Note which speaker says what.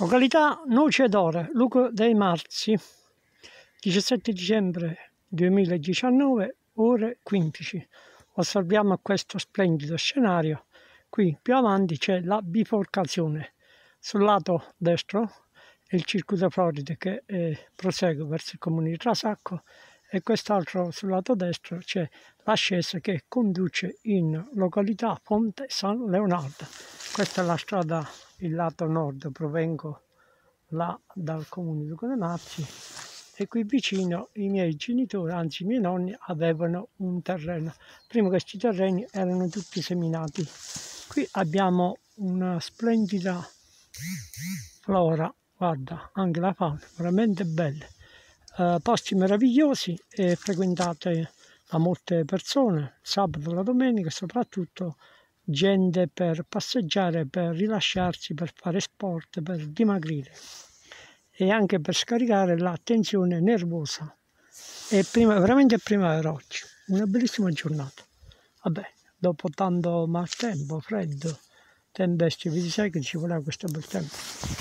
Speaker 1: Località Noce d'Ore, Luca dei Marzi, 17 dicembre 2019, ore 15. Osserviamo questo splendido scenario. Qui più avanti c'è la biforcazione. Sul lato destro è il circuito Floride che eh, prosegue verso il comune di Trasacco e quest'altro sul lato destro c'è l'ascesa che conduce in località Ponte San Leonardo. Questa è la strada, il lato nord, provengo là dal comune di Coronazzi e qui vicino i miei genitori, anzi i miei nonni, avevano un terreno. Prima questi terreni erano tutti seminati. Qui abbiamo una splendida flora, guarda, anche la fauna, veramente bella. Eh, posti meravigliosi e frequentate da molte persone, sabato e domenica, soprattutto gente per passeggiare, per rilasciarsi, per fare sport, per dimagrire e anche per scaricare la tensione nervosa. È prima, veramente primavera oggi, una bellissima giornata. Vabbè, dopo tanto maltempo, freddo, tempeste, vedi sai che ci voleva questo bel tempo.